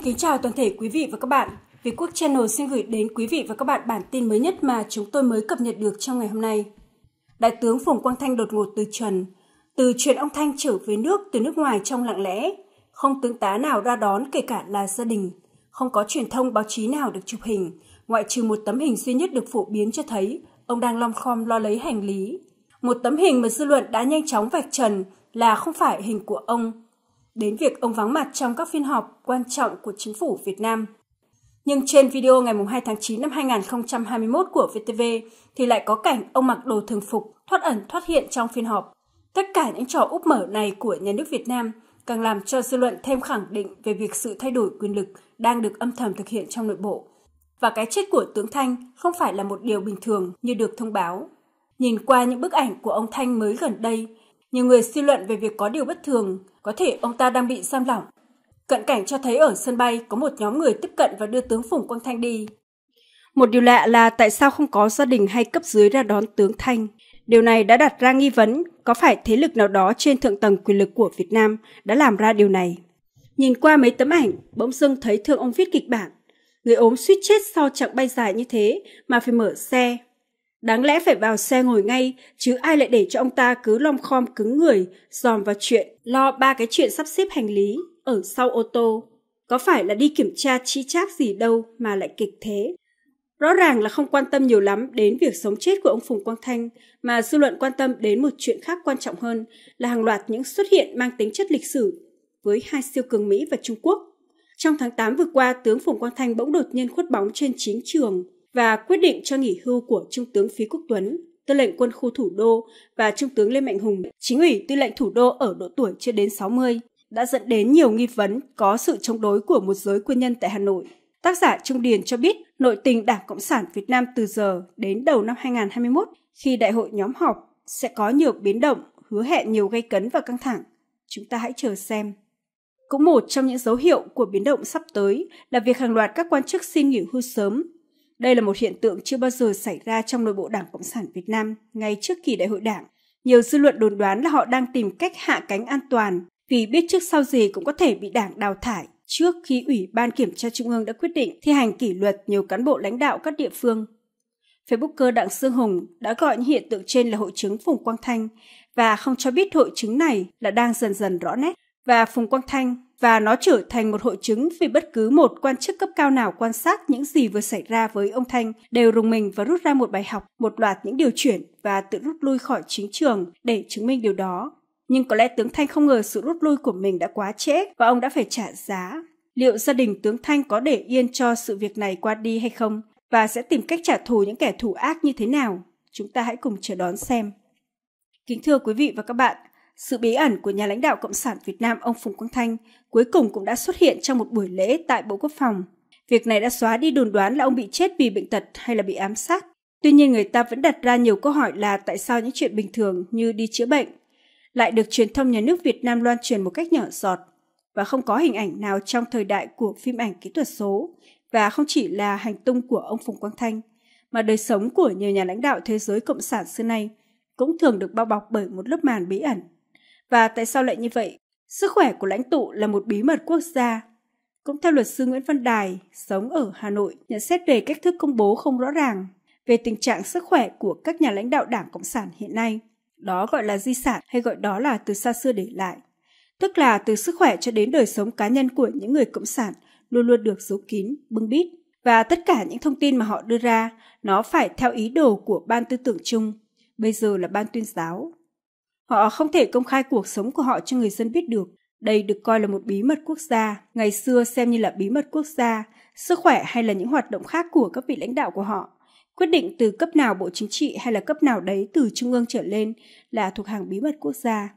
xin kính chào toàn thể quý vị và các bạn. Việt Quốc Channel xin gửi đến quý vị và các bạn bản tin mới nhất mà chúng tôi mới cập nhật được trong ngày hôm nay. Đại tướng Phùng Quang Thanh đột ngột từ trần, từ chuyện ông Thanh trở về nước từ nước ngoài trong lặng lẽ, không tướng tá nào ra đón kể cả là gia đình, không có truyền thông báo chí nào được chụp hình, ngoại trừ một tấm hình duy nhất được phổ biến cho thấy ông đang lom khom lo lấy hành lý. Một tấm hình mà dư luận đã nhanh chóng vạch trần là không phải hình của ông đến việc ông vắng mặt trong các phiên họp quan trọng của chính phủ Việt Nam. Nhưng trên video ngày 2 tháng 9 năm 2021 của VTV thì lại có cảnh ông mặc đồ thường phục thoát ẩn thoát hiện trong phiên họp. Tất cả những trò úp mở này của nhà nước Việt Nam càng làm cho dư luận thêm khẳng định về việc sự thay đổi quyền lực đang được âm thầm thực hiện trong nội bộ. Và cái chết của tướng Thanh không phải là một điều bình thường như được thông báo. Nhìn qua những bức ảnh của ông Thanh mới gần đây, nhiều người suy luận về việc có điều bất thường có thể ông ta đang bị giam lỏng. Cận cảnh cho thấy ở sân bay có một nhóm người tiếp cận và đưa tướng Phùng Quang Thanh đi. Một điều lạ là tại sao không có gia đình hay cấp dưới ra đón tướng Thanh. Điều này đã đặt ra nghi vấn có phải thế lực nào đó trên thượng tầng quyền lực của Việt Nam đã làm ra điều này. Nhìn qua mấy tấm ảnh, bỗng dưng thấy thương ông viết kịch bản. Người ốm suýt chết sau chặng bay dài như thế mà phải mở xe Đáng lẽ phải vào xe ngồi ngay, chứ ai lại để cho ông ta cứ lom khom cứng người, dòm vào chuyện, lo ba cái chuyện sắp xếp hành lý, ở sau ô tô. Có phải là đi kiểm tra chi chác gì đâu mà lại kịch thế. Rõ ràng là không quan tâm nhiều lắm đến việc sống chết của ông Phùng Quang Thanh, mà dư luận quan tâm đến một chuyện khác quan trọng hơn là hàng loạt những xuất hiện mang tính chất lịch sử với hai siêu cường Mỹ và Trung Quốc. Trong tháng 8 vừa qua, tướng Phùng Quang Thanh bỗng đột nhiên khuất bóng trên chính trường, và quyết định cho nghỉ hưu của Trung tướng Phí Quốc Tuấn, tư lệnh quân khu thủ đô và Trung tướng Lê Mạnh Hùng, chính ủy tư lệnh thủ đô ở độ tuổi chưa đến 60, đã dẫn đến nhiều nghi vấn có sự chống đối của một giới quân nhân tại Hà Nội. Tác giả Trung Điền cho biết nội tình Đảng Cộng sản Việt Nam từ giờ đến đầu năm 2021 khi đại hội nhóm họp sẽ có nhiều biến động, hứa hẹn nhiều gây cấn và căng thẳng. Chúng ta hãy chờ xem. Cũng một trong những dấu hiệu của biến động sắp tới là việc hàng loạt các quan chức xin nghỉ hưu sớm đây là một hiện tượng chưa bao giờ xảy ra trong nội bộ Đảng Cộng sản Việt Nam ngay trước kỳ đại hội đảng. Nhiều dư luận đồn đoán là họ đang tìm cách hạ cánh an toàn vì biết trước sau gì cũng có thể bị đảng đào thải trước khi Ủy ban Kiểm tra Trung ương đã quyết định thi hành kỷ luật nhiều cán bộ lãnh đạo các địa phương. Facebooker Đặng Sương Hùng đã gọi những hiện tượng trên là hội chứng Phùng Quang Thanh và không cho biết hội chứng này là đang dần dần rõ nét và Phùng Quang Thanh và nó trở thành một hội chứng vì bất cứ một quan chức cấp cao nào quan sát những gì vừa xảy ra với ông Thanh đều rùng mình và rút ra một bài học, một loạt những điều chuyển và tự rút lui khỏi chính trường để chứng minh điều đó. Nhưng có lẽ tướng Thanh không ngờ sự rút lui của mình đã quá trễ và ông đã phải trả giá. Liệu gia đình tướng Thanh có để yên cho sự việc này qua đi hay không? Và sẽ tìm cách trả thù những kẻ thù ác như thế nào? Chúng ta hãy cùng chờ đón xem. Kính thưa quý vị và các bạn, sự bí ẩn của nhà lãnh đạo Cộng sản Việt Nam ông Phùng Quang Thanh cuối cùng cũng đã xuất hiện trong một buổi lễ tại Bộ Quốc phòng. Việc này đã xóa đi đồn đoán là ông bị chết vì bệnh tật hay là bị ám sát. Tuy nhiên người ta vẫn đặt ra nhiều câu hỏi là tại sao những chuyện bình thường như đi chữa bệnh lại được truyền thông nhà nước Việt Nam loan truyền một cách nhỏ giọt và không có hình ảnh nào trong thời đại của phim ảnh kỹ thuật số và không chỉ là hành tung của ông Phùng Quang Thanh mà đời sống của nhiều nhà lãnh đạo thế giới cộng sản xưa nay cũng thường được bao bọc bởi một lớp màn bí ẩn. Và tại sao lại như vậy? Sức khỏe của lãnh tụ là một bí mật quốc gia. Cũng theo luật sư Nguyễn Văn Đài, sống ở Hà Nội, nhận xét về cách thức công bố không rõ ràng về tình trạng sức khỏe của các nhà lãnh đạo Đảng Cộng sản hiện nay. Đó gọi là di sản hay gọi đó là từ xa xưa để lại. Tức là từ sức khỏe cho đến đời sống cá nhân của những người Cộng sản luôn luôn được giấu kín, bưng bít. Và tất cả những thông tin mà họ đưa ra, nó phải theo ý đồ của ban tư tưởng chung, bây giờ là ban tuyên giáo. Họ không thể công khai cuộc sống của họ cho người dân biết được. Đây được coi là một bí mật quốc gia, ngày xưa xem như là bí mật quốc gia, sức khỏe hay là những hoạt động khác của các vị lãnh đạo của họ. Quyết định từ cấp nào Bộ Chính trị hay là cấp nào đấy từ Trung ương trở lên là thuộc hàng bí mật quốc gia.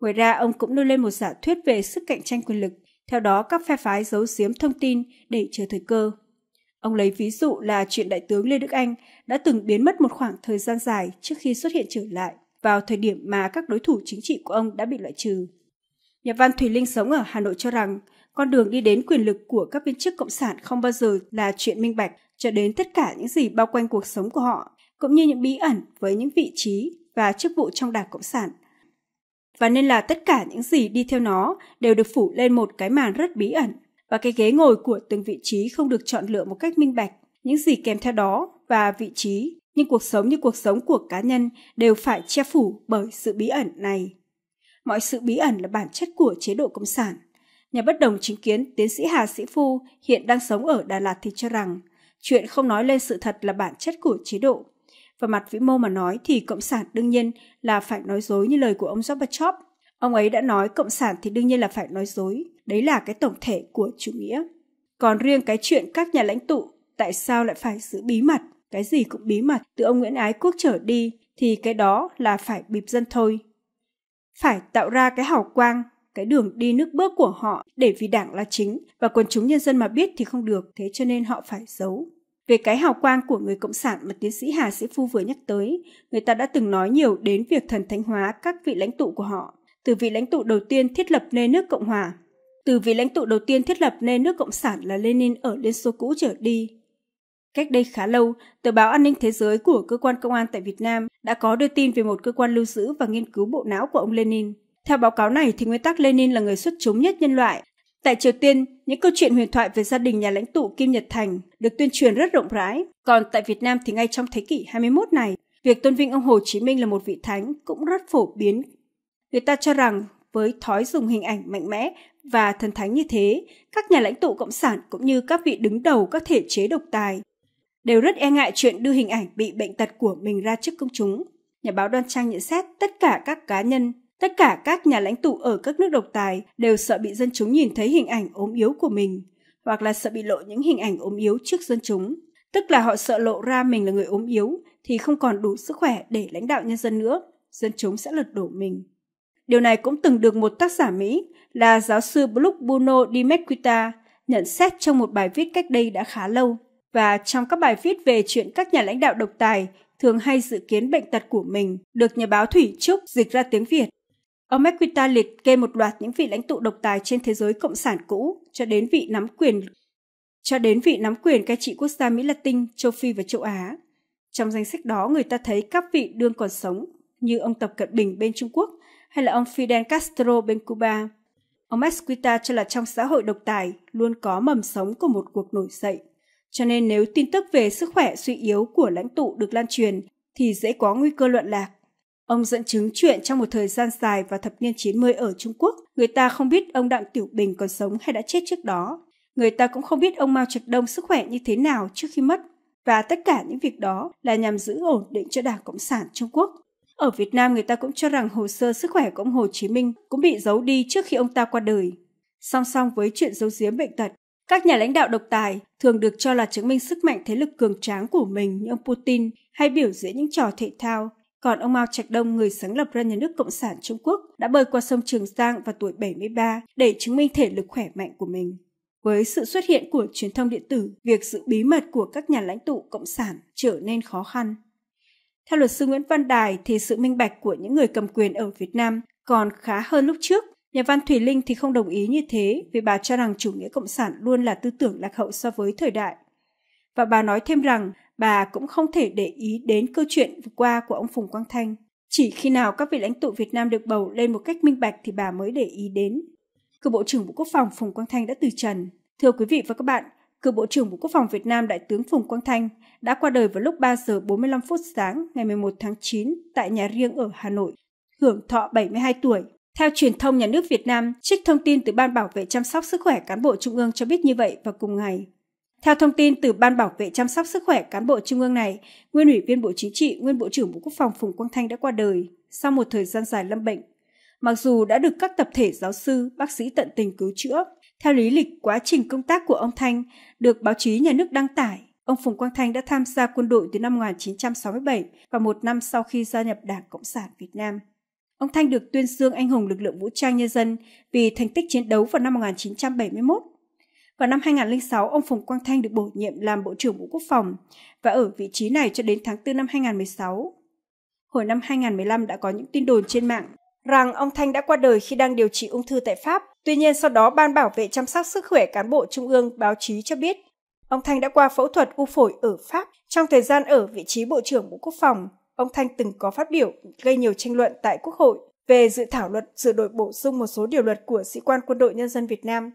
Ngoài ra, ông cũng nêu lên một giả thuyết về sức cạnh tranh quyền lực, theo đó các phe phái giấu giếm thông tin để chờ thời cơ. Ông lấy ví dụ là chuyện đại tướng Lê Đức Anh đã từng biến mất một khoảng thời gian dài trước khi xuất hiện trở lại vào thời điểm mà các đối thủ chính trị của ông đã bị loại trừ. Nhà văn Thủy Linh sống ở Hà Nội cho rằng con đường đi đến quyền lực của các viên chức cộng sản không bao giờ là chuyện minh bạch cho đến tất cả những gì bao quanh cuộc sống của họ, cũng như những bí ẩn với những vị trí và chức vụ trong đảng cộng sản. Và nên là tất cả những gì đi theo nó đều được phủ lên một cái màn rất bí ẩn và cái ghế ngồi của từng vị trí không được chọn lựa một cách minh bạch. Những gì kèm theo đó và vị trí nhưng cuộc sống như cuộc sống của cá nhân đều phải che phủ bởi sự bí ẩn này. Mọi sự bí ẩn là bản chất của chế độ cộng sản. Nhà bất đồng chính kiến tiến sĩ Hà Sĩ Phu hiện đang sống ở Đà Lạt thì cho rằng chuyện không nói lên sự thật là bản chất của chế độ. Và mặt vĩ mô mà nói thì cộng sản đương nhiên là phải nói dối như lời của ông Gorbachev. Ông ấy đã nói cộng sản thì đương nhiên là phải nói dối. Đấy là cái tổng thể của chủ nghĩa. Còn riêng cái chuyện các nhà lãnh tụ tại sao lại phải giữ bí mật cái gì cũng bí mật từ ông Nguyễn Ái Quốc trở đi thì cái đó là phải bịp dân thôi. Phải tạo ra cái hào quang, cái đường đi nước bước của họ để vì đảng là chính và quần chúng nhân dân mà biết thì không được, thế cho nên họ phải giấu. Về cái hào quang của người Cộng sản mà tiến sĩ Hà Sĩ Phu vừa nhắc tới, người ta đã từng nói nhiều đến việc thần thánh hóa các vị lãnh tụ của họ. Từ vị lãnh tụ đầu tiên thiết lập nên nước Cộng Hòa, từ vị lãnh tụ đầu tiên thiết lập nên nước Cộng sản là Lenin ở Liên Xô cũ trở đi, Cách đây khá lâu, tờ báo An ninh Thế giới của cơ quan công an tại Việt Nam đã có đưa tin về một cơ quan lưu giữ và nghiên cứu bộ não của ông Lenin. Theo báo cáo này thì nguyên tắc Lenin là người xuất chúng nhất nhân loại. Tại Triều Tiên, những câu chuyện huyền thoại về gia đình nhà lãnh tụ Kim Nhật Thành được tuyên truyền rất rộng rãi. Còn tại Việt Nam thì ngay trong thế kỷ 21 này, việc tôn vinh ông Hồ Chí Minh là một vị thánh cũng rất phổ biến. Người ta cho rằng với thói dùng hình ảnh mạnh mẽ và thần thánh như thế, các nhà lãnh tụ cộng sản cũng như các vị đứng đầu các thể chế độc tài đều rất e ngại chuyện đưa hình ảnh bị bệnh tật của mình ra trước công chúng. Nhà báo Đoan Trang nhận xét tất cả các cá nhân, tất cả các nhà lãnh tụ ở các nước độc tài đều sợ bị dân chúng nhìn thấy hình ảnh ốm yếu của mình, hoặc là sợ bị lộ những hình ảnh ốm yếu trước dân chúng. Tức là họ sợ lộ ra mình là người ốm yếu thì không còn đủ sức khỏe để lãnh đạo nhân dân nữa, dân chúng sẽ lật đổ mình. Điều này cũng từng được một tác giả Mỹ là giáo sư Brooke Bruno Di Mesquita nhận xét trong một bài viết cách đây đã khá lâu và trong các bài viết về chuyện các nhà lãnh đạo độc tài thường hay dự kiến bệnh tật của mình được nhà báo Thủy Trúc dịch ra tiếng Việt. Ông Mekwita liệt kê một loạt những vị lãnh tụ độc tài trên thế giới cộng sản cũ cho đến vị nắm quyền cho đến vị nắm quyền cai trị quốc gia Mỹ Latin, châu Phi và châu Á. Trong danh sách đó, người ta thấy các vị đương còn sống như ông Tập Cận Bình bên Trung Quốc hay là ông Fidel Castro bên Cuba. Ông Mesquita cho là trong xã hội độc tài luôn có mầm sống của một cuộc nổi dậy cho nên nếu tin tức về sức khỏe suy yếu của lãnh tụ được lan truyền thì dễ có nguy cơ loạn lạc. Ông dẫn chứng chuyện trong một thời gian dài vào thập niên 90 ở Trung Quốc, người ta không biết ông Đặng Tiểu Bình còn sống hay đã chết trước đó. Người ta cũng không biết ông Mao Trạch Đông sức khỏe như thế nào trước khi mất. Và tất cả những việc đó là nhằm giữ ổn định cho Đảng Cộng sản Trung Quốc. Ở Việt Nam người ta cũng cho rằng hồ sơ sức khỏe của ông Hồ Chí Minh cũng bị giấu đi trước khi ông ta qua đời. Song song với chuyện giấu giếm bệnh tật, các nhà lãnh đạo độc tài thường được cho là chứng minh sức mạnh thế lực cường tráng của mình như ông Putin hay biểu diễn những trò thể thao. Còn ông Mao Trạch Đông, người sáng lập ra nhà nước Cộng sản Trung Quốc, đã bơi qua sông Trường Giang vào tuổi 73 để chứng minh thể lực khỏe mạnh của mình. Với sự xuất hiện của truyền thông điện tử, việc giữ bí mật của các nhà lãnh tụ Cộng sản trở nên khó khăn. Theo luật sư Nguyễn Văn Đài thì sự minh bạch của những người cầm quyền ở Việt Nam còn khá hơn lúc trước Nhà văn thủy Linh thì không đồng ý như thế vì bà cho rằng chủ nghĩa cộng sản luôn là tư tưởng lạc hậu so với thời đại. Và bà nói thêm rằng bà cũng không thể để ý đến câu chuyện vừa qua của ông Phùng Quang Thanh. Chỉ khi nào các vị lãnh tụ Việt Nam được bầu lên một cách minh bạch thì bà mới để ý đến. Cựu Bộ trưởng Bộ Quốc phòng Phùng Quang Thanh đã từ trần. Thưa quý vị và các bạn, cựu Bộ trưởng Bộ Quốc phòng Việt Nam Đại tướng Phùng Quang Thanh đã qua đời vào lúc 3 giờ 45 phút sáng ngày 11 tháng 9 tại nhà riêng ở Hà Nội, hưởng thọ 72 tuổi. Theo truyền thông nhà nước Việt Nam, trích thông tin từ Ban Bảo vệ chăm sóc sức khỏe cán bộ Trung ương cho biết như vậy vào cùng ngày. Theo thông tin từ Ban Bảo vệ chăm sóc sức khỏe cán bộ Trung ương này, nguyên ủy viên Bộ Chính trị, nguyên Bộ trưởng Bộ Quốc phòng Phùng Quang Thanh đã qua đời sau một thời gian dài lâm bệnh. Mặc dù đã được các tập thể giáo sư, bác sĩ tận tình cứu chữa, theo lý lịch quá trình công tác của ông Thanh được báo chí nhà nước đăng tải, ông Phùng Quang Thanh đã tham gia quân đội từ năm 1967 và một năm sau khi gia nhập Đảng Cộng sản Việt Nam. Ông Thanh được tuyên dương anh hùng lực lượng vũ trang nhân dân vì thành tích chiến đấu vào năm 1971. Vào năm 2006, ông Phùng Quang Thanh được bổ nhiệm làm Bộ trưởng Bộ Quốc phòng và ở vị trí này cho đến tháng 4 năm 2016. Hồi năm 2015 đã có những tin đồn trên mạng rằng ông Thanh đã qua đời khi đang điều trị ung thư tại Pháp. Tuy nhiên sau đó Ban Bảo vệ chăm sóc sức khỏe cán bộ Trung ương báo chí cho biết ông Thanh đã qua phẫu thuật u phổi ở Pháp trong thời gian ở vị trí Bộ trưởng Bộ Quốc phòng ông Thanh từng có phát biểu gây nhiều tranh luận tại Quốc hội về dự thảo luật sửa đổi bổ sung một số điều luật của sĩ quan quân đội nhân dân Việt Nam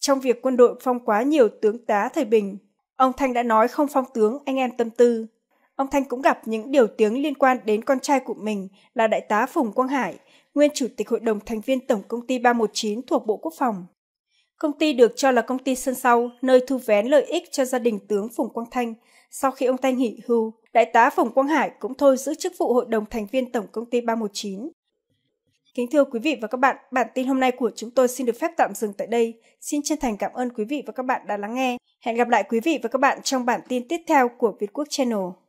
trong việc quân đội phong quá nhiều tướng tá thời bình. Ông Thanh đã nói không phong tướng anh em tâm tư. Ông Thanh cũng gặp những điều tiếng liên quan đến con trai của mình là đại tá Phùng Quang Hải, nguyên chủ tịch hội đồng thành viên tổng công ty 319 thuộc Bộ Quốc phòng. Công ty được cho là công ty sân sau, nơi thu vén lợi ích cho gia đình tướng Phùng Quang Thanh. Sau khi ông Thanh nghỉ hưu, đại tá Phùng Quang Hải cũng thôi giữ chức vụ hội đồng thành viên tổng công ty 319. Kính thưa quý vị và các bạn, bản tin hôm nay của chúng tôi xin được phép tạm dừng tại đây. Xin chân thành cảm ơn quý vị và các bạn đã lắng nghe. Hẹn gặp lại quý vị và các bạn trong bản tin tiếp theo của Việt Quốc Channel.